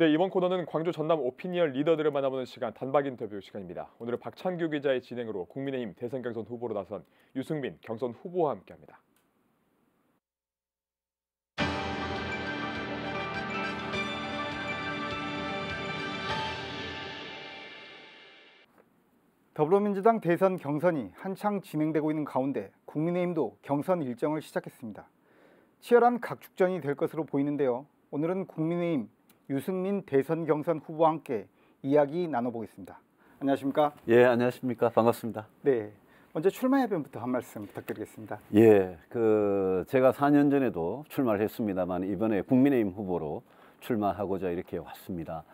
네, 이번 코너는 광주 전남 오피니언 리더들을 만나보는 시간 단박 인터뷰 시간입니다. 오늘은 박찬규 기자의 진행으로 국민의힘 대선 경선 후보로 나선 유승민 경선 후보와 함께합니다. 더불어민주당 대선 경선이 한창 진행되고 있는 가운데 국민의힘도 경선 일정을 시작했습니다. 치열한 각축전이 될 것으로 보이는데요. 오늘은 국민의힘 유승민 대선 경선 후보와 함께 이야기 나눠보겠습니다. 안녕하십니까? 예, 안녕하십니까? 반갑습니다. 네. 먼저 출마 예변부터한 말씀 부탁드리겠습니다. 예, 그 제가 4년 전에도 출마를 했습니다만 이번에 국민의힘 후보로 출마하고자 이렇게 왔습니다.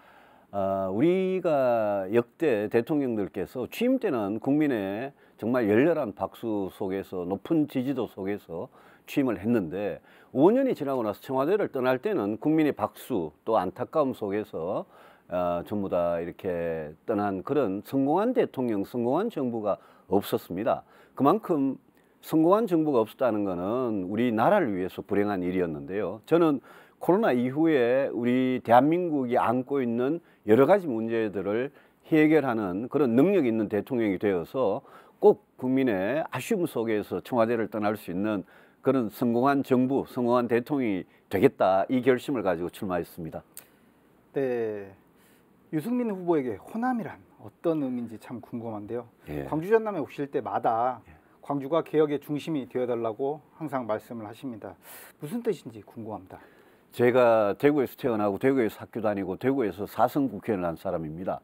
아, 우리가 역대 대통령들께서 취임 때는 국민의 정말 열렬한 박수 속에서 높은 지지도 속에서 취임을 했는데 5년이 지나고 나서 청와대를 떠날 때는 국민의 박수 또 안타까움 속에서 어, 전부 다 이렇게 떠난 그런 성공한 대통령, 성공한 정부가 없었습니다. 그만큼 성공한 정부가 없었다는 것은 우리 나라를 위해서 불행한 일이었는데요. 저는 코로나 이후에 우리 대한민국이 안고 있는 여러 가지 문제들을 해결하는 그런 능력 있는 대통령이 되어서 꼭 국민의 아쉬움 속에서 청와대를 떠날 수 있는 그런 성공한 정부, 성공한 대통령이 되겠다 이 결심을 가지고 출마했습니다. 네, 유승민 후보에게 호남이란 어떤 의미인지 참 궁금한데요. 예. 광주 전남에 오실 때마다 예. 광주가 개혁의 중심이 되어달라고 항상 말씀을 하십니다. 무슨 뜻인지 궁금합니다. 제가 대구에서 태어나고 대구에서 학교 다니고 대구에서 사성 국회의원을 한 사람입니다.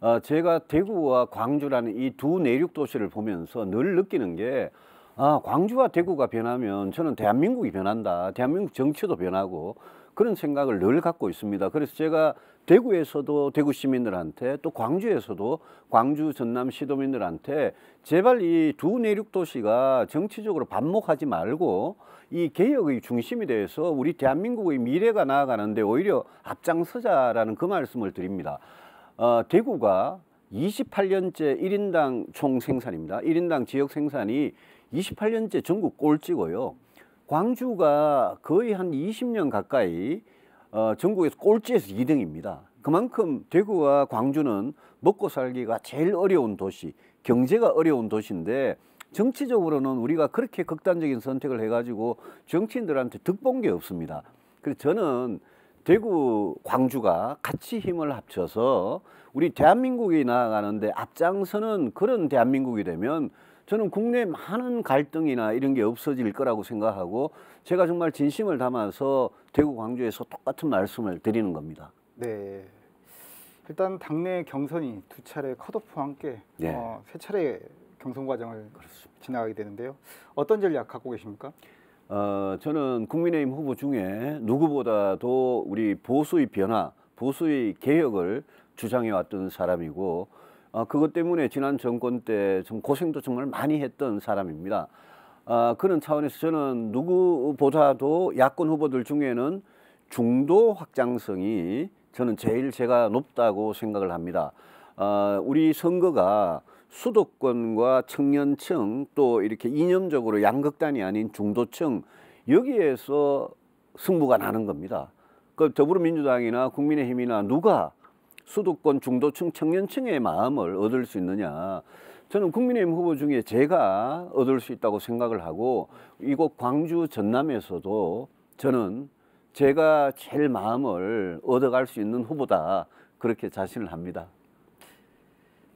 어, 제가 대구와 광주라는 이 두 내륙 도시를 보면서 늘 느끼는 게 아, 광주와 대구가 변하면 저는 대한민국이 변한다. 대한민국 정치도 변하고 그런 생각을 늘 갖고 있습니다. 그래서 제가 대구에서도 대구 시민들한테 또 광주에서도 광주 전남 시도민들한테 제발 이 두 내륙 도시가 정치적으로 반목하지 말고 이 개혁의 중심이 돼서 우리 대한민국의 미래가 나아가는데 오히려 앞장서자라는 그 말씀을 드립니다. 어, 대구가 28년째 1인당 총 생산입니다. 1인당 지역 생산이 28년째 전국 꼴찌고요. 광주가 거의 한 20년 가까이 어, 전국에서 꼴찌에서 2등입니다. 그만큼 대구와 광주는 먹고 살기가 제일 어려운 도시, 경제가 어려운 도시인데 정치적으로는 우리가 그렇게 극단적인 선택을 해가지고 정치인들한테 득본 게 없습니다. 그래서 저는 대구 광주가 같이 힘을 합쳐서 우리 대한민국이 나아가는데 앞장서는 그런 대한민국이 되면 저는 국내 많은 갈등이나 이런 게 없어질 거라고 생각하고 제가 정말 진심을 담아서 대구 광주에서 똑같은 말씀을 드리는 겁니다. 네. 일단 당내 경선이 두 차례 컷오프와 함께 네. 어, 세 차례 경선 과정을 그렇습니다. 지나가게 되는데요. 어떤 전략 갖고 계십니까? 어, 저는 국민의힘 후보 중에 누구보다도 우리 보수의 변화, 보수의 개혁을 주장해왔던 사람이고 어, 그것 때문에 지난 정권 때 좀 고생도 정말 많이 했던 사람입니다. 어, 그런 차원에서 저는 누구보다도 야권 후보들 중에는 중도 확장성이 저는 제일 제가 높다고 생각을 합니다. 어, 우리 선거가 수도권과 청년층 또 이렇게 이념적으로 양극단이 아닌 중도층 여기에서 승부가 나는 겁니다. 그 더불어민주당이나 국민의힘이나 누가 수도권 중도층 청년층의 마음을 얻을 수 있느냐. 저는 국민의힘 후보 중에 제가 얻을 수 있다고 생각을 하고 이곳 광주 전남에서도 저는 제가 제일 마음을 얻어갈 수 있는 후보다 그렇게 자신을 합니다.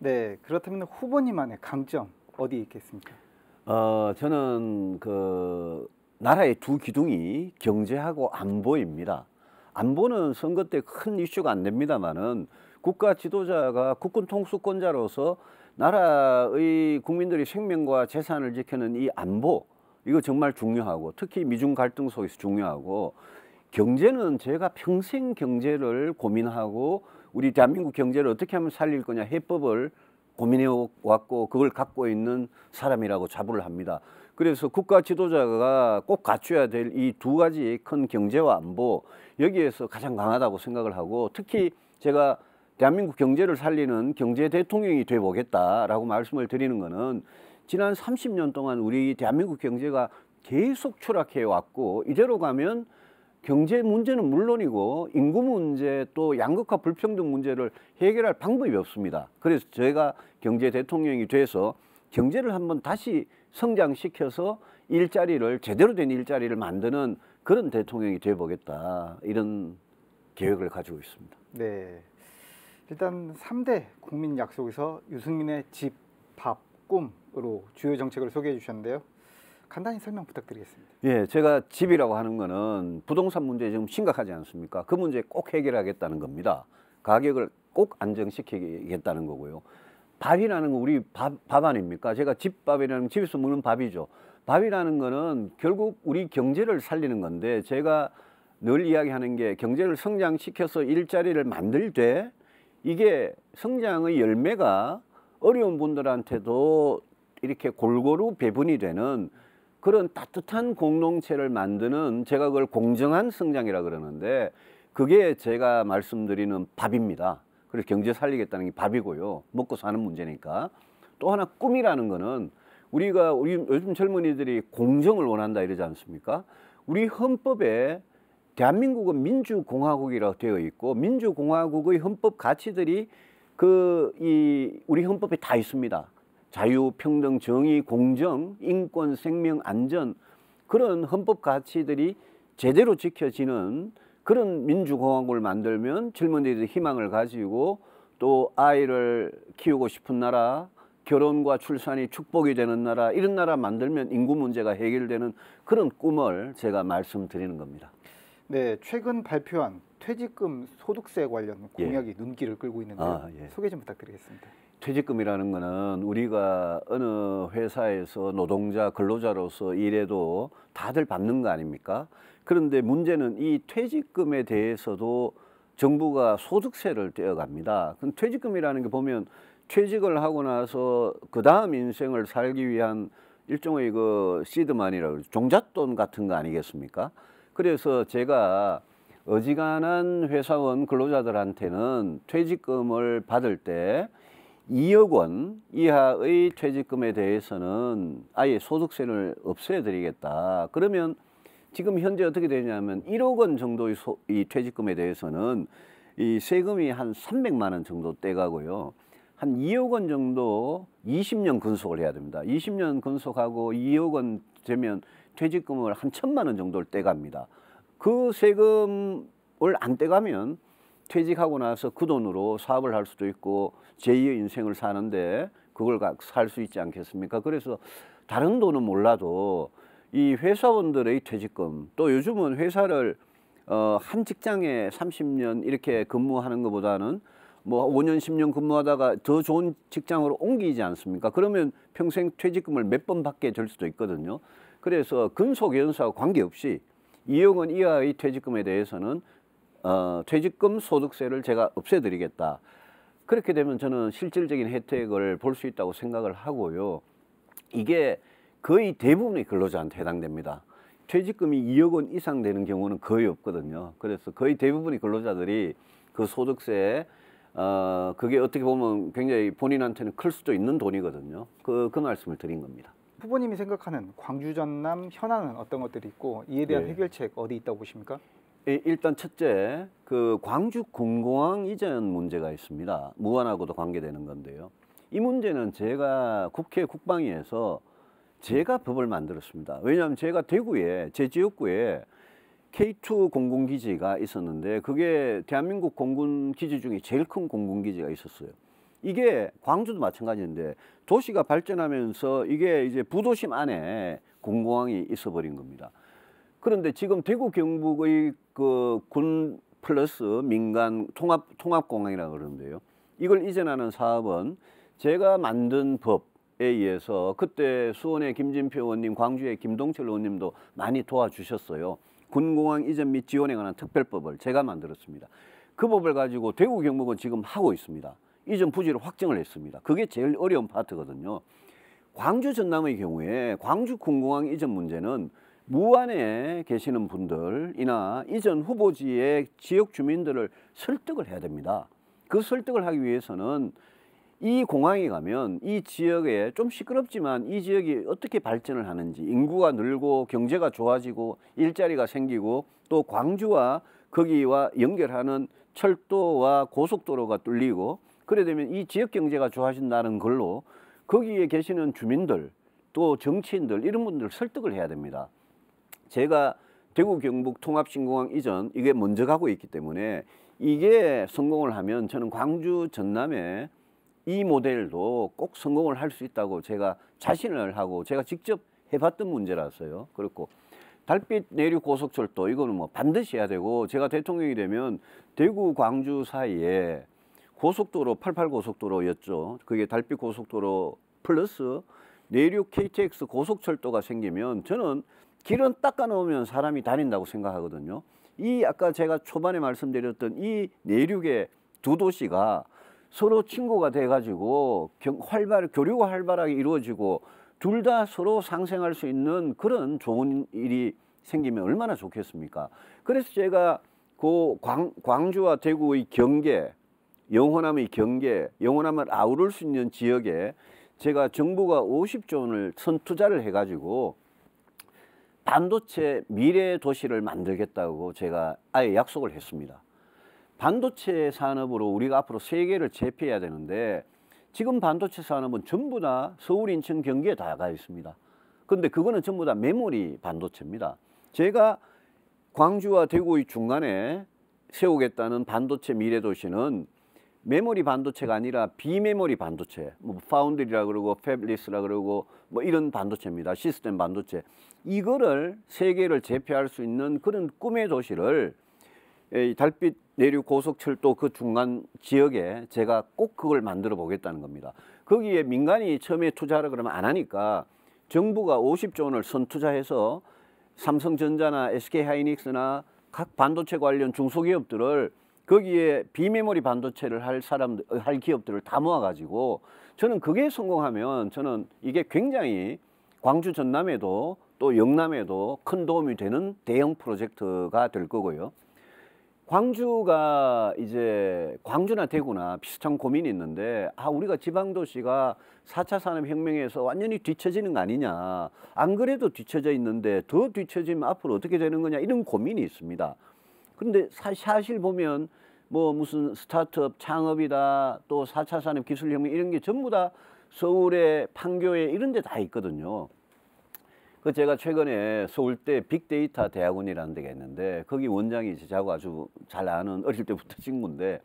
네, 그렇다면 후보님만의 강점 어디 있겠습니까? 어, 저는 그 나라의 두 기둥이 경제하고 안보입니다. 안보는 선거 때 큰 이슈가 안 됩니다만은 국가 지도자가 국군 통수권자로서 나라의 국민들의 생명과 재산을 지키는 이 안보 이거 정말 중요하고 특히 미중 갈등 속에서 중요하고 경제는 제가 평생 경제를 고민하고 우리 대한민국 경제를 어떻게 하면 살릴 거냐 해법을 고민해 왔고 그걸 갖고 있는 사람이라고 자부를 합니다. 그래서 국가 지도자가 꼭 갖춰야 될 이 두 가지 큰 경제와 안보 여기에서 가장 강하다고 생각을 하고 특히 제가 대한민국 경제를 살리는 경제 대통령이 돼 보겠다라고 말씀을 드리는 거는 지난 30년 동안 우리 대한민국 경제가 계속 추락해 왔고 이대로 가면 경제 문제는 물론이고 인구 문제 또 양극화 불평등 문제를 해결할 방법이 없습니다. 그래서 저희가 경제 대통령이 돼서 경제를 한번 다시 성장시켜서 일자리를 제대로 된 일자리를 만드는 그런 대통령이 돼보겠다 이런 계획을 가지고 있습니다. 네. 일단 3대 국민 약속에서 유승민의 집, 밥, 꿈으로 주요 정책을 소개해 주셨는데요. 간단히 설명 부탁드리겠습니다. 예, 제가 집이라고 하는 거는 부동산 문제 지금 심각하지 않습니까? 그 문제 꼭 해결하겠다는 겁니다. 가격을 꼭 안정시키겠다는 거고요. 밥이라는 거 우리 밥, 밥 아닙니까? 제가 집밥이라는 집에서 먹는 밥이죠. 밥이라는 거는 결국 우리 경제를 살리는 건데 제가 늘 이야기하는 게 경제를 성장시켜서 일자리를 만들 때 이게 성장의 열매가 어려운 분들한테도 이렇게 골고루 배분이 되는 그런 따뜻한 공동체를 만드는 제가 그걸 공정한 성장이라 그러는데 그게 제가 말씀드리는 밥입니다. 그래서 경제 살리겠다는 게 밥이고요. 먹고 사는 문제니까. 또 하나 꿈이라는 거는 우리가 우리 요즘 젊은이들이 공정을 원한다 이러지 않습니까? 우리 헌법에 대한민국은 민주공화국이라고 되어 있고 민주공화국의 헌법 가치들이 그 이 우리 헌법에 다 있습니다. 자유, 평등, 정의, 공정, 인권, 생명, 안전 그런 헌법 가치들이 제대로 지켜지는 그런 민주공화국을 만들면 젊은이들이 희망을 가지고 또 아이를 키우고 싶은 나라 결혼과 출산이 축복이 되는 나라 이런 나라 만들면 인구 문제가 해결되는 그런 꿈을 제가 말씀드리는 겁니다. 네, 최근 발표한 퇴직금 소득세 관련 공약이 예. 눈길을 끌고 있는데 아, 예. 소개 좀 부탁드리겠습니다. 퇴직금이라는 거는 우리가 어느 회사에서 노동자 근로자로서 일해도 다들 받는 거 아닙니까? 그런데 문제는 이 퇴직금에 대해서도 정부가 소득세를 떼어갑니다. 그럼 퇴직금이라는 게 보면 퇴직을 하고 나서 그 다음 인생을 살기 위한 일종의 그 시드만이라고 종잣돈 같은 거 아니겠습니까? 그래서 제가 어지간한 회사원 근로자들한테는 퇴직금을 받을 때 2억 원 이하의 퇴직금에 대해서는 아예 소득세를 없애드리겠다. 그러면 지금 현재 어떻게 되냐면 1억 원 정도의 소, 이 퇴직금에 대해서는 이 세금이 한 300만 원 정도 떼가고요. 한 2억 원 정도 20년 근속을 해야 됩니다. 20년 근속하고 2억 원 되면 퇴직금을 한 천만 원 정도를 떼갑니다. 그 세금을 안 떼가면 퇴직하고 나서 그 돈으로 사업을 할 수도 있고 제2의 인생을 사는데 그걸 살 수 있지 않겠습니까? 그래서 다른 돈은 몰라도 이 회사원들의 퇴직금 또 요즘은 회사를 어, 한 직장에 30년 이렇게 근무하는 것보다는 뭐 5년, 10년 근무하다가 더 좋은 직장으로 옮기지 않습니까? 그러면 평생 퇴직금을 몇 번 받게 될 수도 있거든요. 그래서 근속 연수와 관계없이 2억 원 이하의 퇴직금에 대해서는 어, 퇴직금 소득세를 제가 없애드리겠다. 그렇게 되면 저는 실질적인 혜택을 볼 수 있다고 생각을 하고요. 이게 거의 대부분의 근로자한테 해당됩니다. 퇴직금이 2억 원 이상 되는 경우는 거의 없거든요. 그래서 거의 대부분의 근로자들이 그 소득세에 어, 그게 어떻게 보면 굉장히 본인한테는 클 수도 있는 돈이거든요. 그, 그 말씀을 드린 겁니다. 후보님이 생각하는 광주 전남 현안은 어떤 것들이 있고 이에 대한 네. 해결책 어디 있다고 보십니까? 일단 첫째, 그 광주 공공항 이전 문제가 있습니다. 무안하고도 관계되는 건데요. 이 문제는 제가 국회 국방위에서 제가 법을 만들었습니다. 왜냐하면 제가 대구에 제 지역구에 K2 공군기지가 있었는데 그게 대한민국 공군기지 중에 제일 큰 공군기지가 있었어요. 이게 광주도 마찬가지인데 도시가 발전하면서 이게 이제 부도심 안에 공공항이 있어버린 겁니다. 그런데 지금 대구 경북의 그 군 플러스 민간 통합 통합공항이라 고 그러는데요. 이걸 이전하는 사업은 제가 만든 법에 의해서 그때 수원의 김진표 의원님, 광주의 김동철 의원님도 많이 도와주셨어요. 군공항 이전 및 지원에 관한 특별법을 제가 만들었습니다. 그 법을 가지고 대구 경북은 지금 하고 있습니다. 이전 부지를 확정을 했습니다. 그게 제일 어려운 파트거든요. 광주 전남의 경우에 광주 군공항 이전 문제는 무안에 계시는 분들이나 이전 후보지의 지역 주민들을 설득을 해야 됩니다. 그 설득을 하기 위해서는 이 공항에 가면 이 지역에 좀 시끄럽지만 이 지역이 어떻게 발전을 하는지 인구가 늘고 경제가 좋아지고 일자리가 생기고 또 광주와 거기와 연결하는 철도와 고속도로가 뚫리고 그래 되면 이 지역 경제가 좋아진다는 걸로 거기에 계시는 주민들 또 정치인들 이런 분들 설득을 해야 됩니다. 제가 대구 경북 통합신공항 이전 이게 먼저 가고 있기 때문에 이게 성공을 하면 저는 광주 전남에 이 모델도 꼭 성공을 할 수 있다고 제가 자신을 하고 제가 직접 해봤던 문제라서요. 그렇고 달빛 내륙 고속철도 이거는 뭐 반드시 해야 되고 제가 대통령이 되면 대구 광주 사이에 고속도로 88 고속도로였죠. 그게 달빛 고속도로 플러스 내륙 KTX 고속철도가 생기면 저는 길은 닦아놓으면 사람이 다닌다고 생각하거든요. 이 아까 제가 초반에 말씀드렸던 이 내륙의 두 도시가 서로 친구가 돼가지고 활발 교류가 활발하게 이루어지고 둘 다 서로 상생할 수 있는 그런 좋은 일이 생기면 얼마나 좋겠습니까? 그래서 제가 그 광, 광주와 대구의 경계, 영호남의 경계, 영호남을 아우를 수 있는 지역에 제가 정부가 50조 원을 선투자를 해가지고 반도체 미래 도시를 만들겠다고 제가 아예 약속을 했습니다. 반도체 산업으로 우리가 앞으로 세계를 제패해야 되는데 지금 반도체 산업은 전부 다 서울, 인천, 경기에 다가 있습니다. 그런데 그거는 전부 다 메모리 반도체입니다. 제가 광주와 대구의 중간에 세우겠다는 반도체 미래 도시는 메모리 반도체가 아니라 비메모리 반도체, 뭐 파운드리라 그러고 패블리스라 그러고 뭐 이런 반도체입니다. 시스템 반도체. 이거를 세계를 제패할 수 있는 그런 꿈의 도시를 달빛 내륙 고속철도 그 중간 지역에 제가 꼭 그걸 만들어 보겠다는 겁니다. 거기에 민간이 처음에 투자하라 그러면 안 하니까 정부가 50조 원을 선투자해서 삼성전자나 SK하이닉스나 각 반도체 관련 중소기업들을 거기에 비메모리 반도체를 할사람할 기업들을 다 모아가지고 저는 그게 성공하면 저는 이게 굉장히 광주 전남에도 또 영남에도 큰 도움이 되는 대형 프로젝트가 될 거고요. 광주가 이제 광주나 대구나 비슷한 고민이 있는데 아 우리가 지방도시가 4차 산업혁명에서 완전히 뒤처지는 거 아니냐 안 그래도 뒤처져 있는데 더 뒤처지면 앞으로 어떻게 되는 거냐 이런 고민이 있습니다. 그런데 사실 보면 뭐 무슨 스타트업 창업이다 또 4차 산업 기술혁명 이런 게 전부 다 서울의 판교에 이런 데 다 있거든요. 그 제가 최근에 서울대 빅데이터 대학원이라는 데가 있는데 거기 원장이 제자고 아주 잘 아는 어릴 때부터 친구인데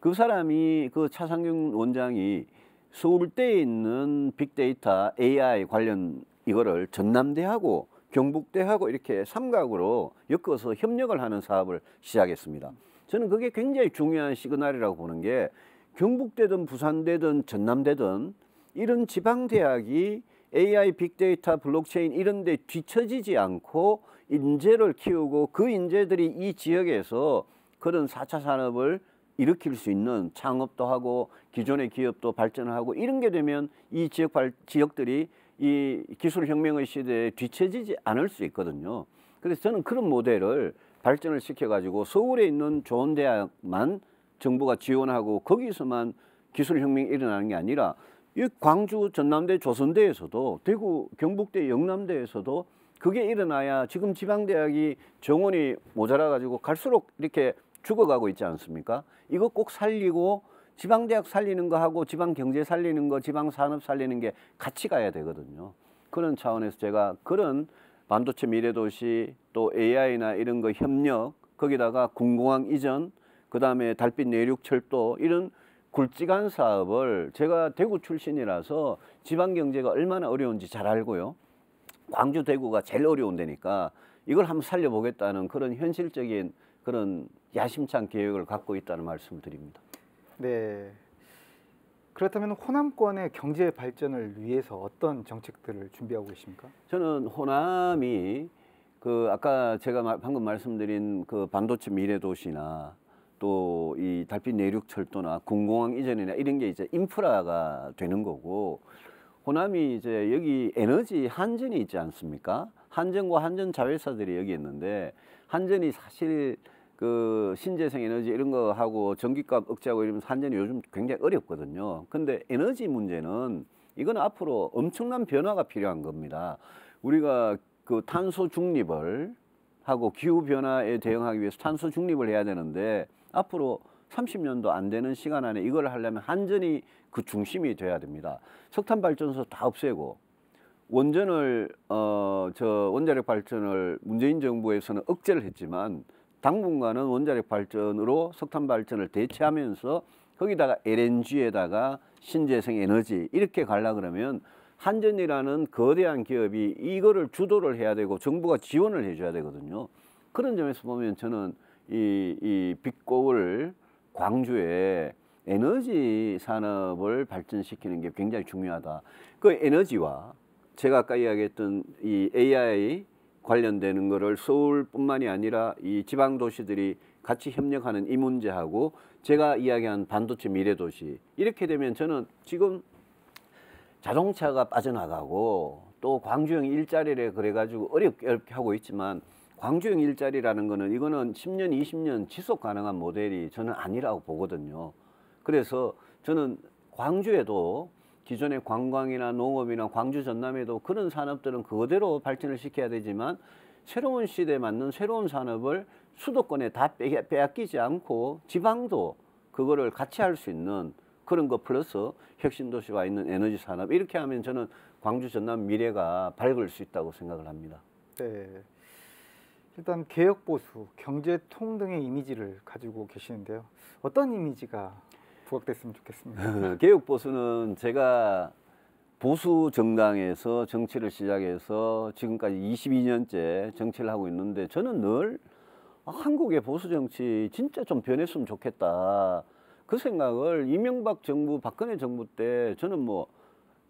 그 사람이 그 차상균 원장이 서울대에 있는 빅데이터 AI 관련 이거를 전남대하고 경북대하고 이렇게 삼각으로 엮어서 협력을 하는 사업을 시작했습니다. 저는 그게 굉장히 중요한 시그널이라고 보는 게 경북대든 부산대든 전남대든 이런 지방대학이 AI 빅데이터 블록체인 이런 데 뒤처지지 않고 인재를 키우고 그 인재들이 이 지역에서 그런 사차 산업을 일으킬 수 있는 창업도 하고 기존의 기업도 발전하고 이런 게 되면 이 지역 발, 지역들이 이 기술혁명의 시대에 뒤처지지 않을 수 있거든요. 그래서 저는 그런 모델을 발전을 시켜가지고 서울에 있는 좋은 대학만 정부가 지원하고 거기서만 기술혁명이 일어나는 게 아니라 이 광주 전남대 조선대에서도 대구 경북대 영남대에서도 그게 일어나야 지금 지방대학이 정원이 모자라 가지고 갈수록 이렇게 죽어가고 있지 않습니까 이거 꼭 살리고 지방 대학 살리는 거 하고 지방 경제 살리는 거, 지방 산업 살리는 게 같이 가야 되거든요. 그런 차원에서 제가 그런 반도체 미래도시 또 AI나 이런 거 협력 거기다가 군공항 이전 그다음에 달빛 내륙 철도 이런 굵직한 사업을 제가 대구 출신이라서 지방 경제가 얼마나 어려운지 잘 알고요. 광주 대구가 제일 어려운 데니까 이걸 한번 살려보겠다는 그런 현실적인 그런 야심찬 계획을 갖고 있다는 말씀을 드립니다. 네. 그렇다면 호남권의 경제 발전을 위해서 어떤 정책들을 준비하고 계십니까? 저는 호남이 그 아까 제가 방금 말씀드린 그 반도체 미래 도시나 또 이 달빛 내륙 철도나 군공항 이전이나 이런 게 이제 인프라가 되는 거고 호남이 이제 여기 에너지 한전이 있지 않습니까? 한전과 한전 자회사들이 여기 있는데 한전이 사실 그 신재생 에너지 이런 거 하고 전기값 억제하고 이러면서 한전이 요즘 굉장히 어렵거든요. 근데 에너지 문제는 이건 앞으로 엄청난 변화가 필요한 겁니다. 우리가 그 탄소 중립을 하고 기후 변화에 대응하기 위해서 탄소 중립을 해야 되는데 앞으로 30년도 안 되는 시간 안에 이걸 하려면 한전이 그 중심이 돼야 됩니다. 석탄 발전소 다 없애고 원전을 어저 원자력 발전을 문재인 정부에서는 억제를 했지만 당분간은 원자력 발전으로 석탄 발전을 대체하면서 거기다가 LNG에다가 신재생 에너지 이렇게 갈라 그러면 한전이라는 거대한 기업이 이거를 주도를 해야 되고 정부가 지원을 해줘야 되거든요. 그런 점에서 보면 저는 이, 이빛고을 광주에 에너지 산업을 발전시키는 게 굉장히 중요하다. 그 에너지와 제가 아까 이야기했던 이 AI 관련되는 거를 서울뿐만이 아니라 이 지방 도시들이 같이 협력하는 이 문제하고 제가 이야기한 반도체 미래 도시 이렇게 되면 저는 지금 자동차가 빠져나가고 또 광주형 일자리를 그래가지고 어렵게, 어렵게 하고 있지만 광주형 일자리라는 거는 이거는 10년, 20년 지속 가능한 모델이 저는 아니라고 보거든요. 그래서 저는 광주에도 기존의 관광이나 농업이나 광주 전남에도 그런 산업들은 그대로 발전을 시켜야 되지만 새로운 시대에 맞는 새로운 산업을 수도권에 다 빼앗기지 않고 지방도 그거를 같이 할 수 있는 그런 것 플러스 혁신도시와 있는 에너지 산업 이렇게 하면 저는 광주 전남 미래가 밝을 수 있다고 생각을 합니다. 네. 일단 개혁보수, 경제통 등의 이미지를 가지고 계시는데요. 어떤 이미지가 부각됐으면 좋겠습니다. 네, 네. 개혁 보수는 제가 보수 정당에서 정치를 시작해서 지금까지 22년째 정치를 하고 있는데 저는 늘 한국의 보수 정치 진짜 좀 변했으면 좋겠다. 그 생각을 이명박 정부, 박근혜 정부 때 저는 뭐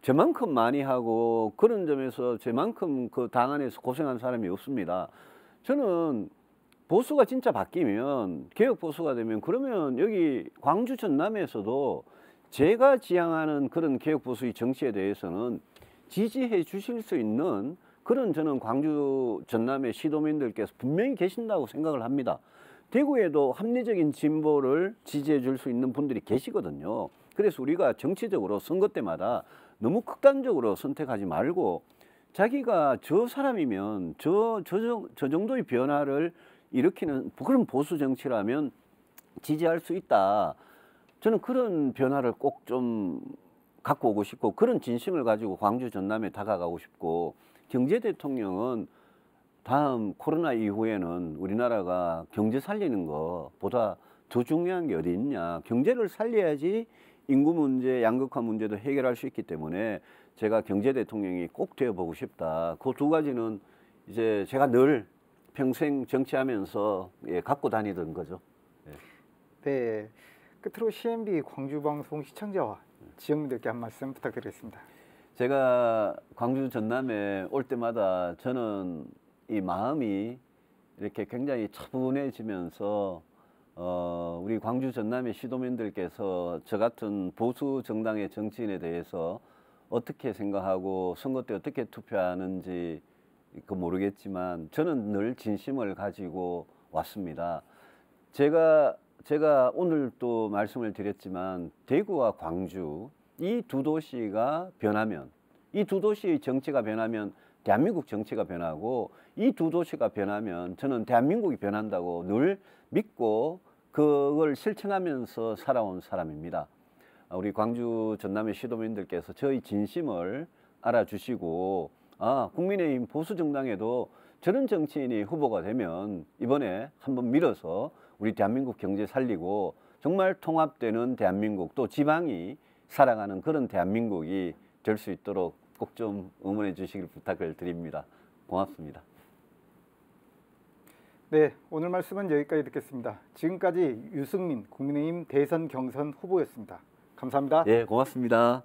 저만큼 많이 하고 그런 점에서 저만큼 그 당 안에서 고생한 사람이 없습니다. 저는 보수가 진짜 바뀌면 개혁 보수가 되면 그러면 여기 광주 전남에서도 제가 지향하는 그런 개혁 보수의 정치에 대해서는 지지해 주실 수 있는 그런 저는 광주 전남의 시도민들께서 분명히 계신다고 생각을 합니다. 대구에도 합리적인 진보를 지지해 줄 수 있는 분들이 계시거든요. 그래서 우리가 정치적으로 선거 때마다 너무 극단적으로 선택하지 말고 자기가 저 사람이면 저, 저, 저 정도의 변화를 일으키는 그런 보수 정치라면 지지할 수 있다. 저는 그런 변화를 꼭 좀 갖고 오고 싶고 그런 진심을 가지고 광주 전남에 다가가고 싶고 경제 대통령은 다음 코로나 이후에는 우리나라가 경제 살리는 것보다 더 중요한 게 어디 있냐. 경제를 살려야지 인구 문제, 양극화 문제도 해결할 수 있기 때문에 제가 경제 대통령이 꼭 되어보고 싶다. 그 두 가지는 이제 제가 늘 평생 정치하면서 예, 갖고 다니던 거죠. 예. 네. 끝으로 CMB 광주방송 시청자와 지역민들께 한 말씀 부탁드리겠습니다. 제가 광주 전남에 올 때마다 저는 이 마음이 이렇게 굉장히 차분해지면서 어, 우리 광주 전남의 시도민들께서 저 같은 보수 정당의 정치인에 대해서 어떻게 생각하고 선거 때 어떻게 투표하는지 그 모르겠지만 저는 늘 진심을 가지고 왔습니다. 제가 제가 오늘 또 말씀을 드렸지만 대구와 광주 이 두 도시가 변하면 이 두 도시의 정치가 변하면 대한민국 정치가 변하고 이 두 도시가 변하면 저는 대한민국이 변한다고 늘 믿고 그걸 실천하면서 살아온 사람입니다. 우리 광주 전남의 시도민들께서 저의 진심을 알아주시고 아, 국민의힘 보수 정당에도 저런 정치인이 후보가 되면 이번에 한번 밀어서 우리 대한민국 경제 살리고 정말 통합되는 대한민국 또 지방이 살아가는 그런 대한민국이 될 수 있도록 꼭 좀 응원해 주시길 부탁을 드립니다. 고맙습니다. 네, 오늘 말씀은 여기까지 듣겠습니다. 지금까지 유승민 국민의힘 대선 경선 후보였습니다. 감사합니다. 예, 네, 고맙습니다.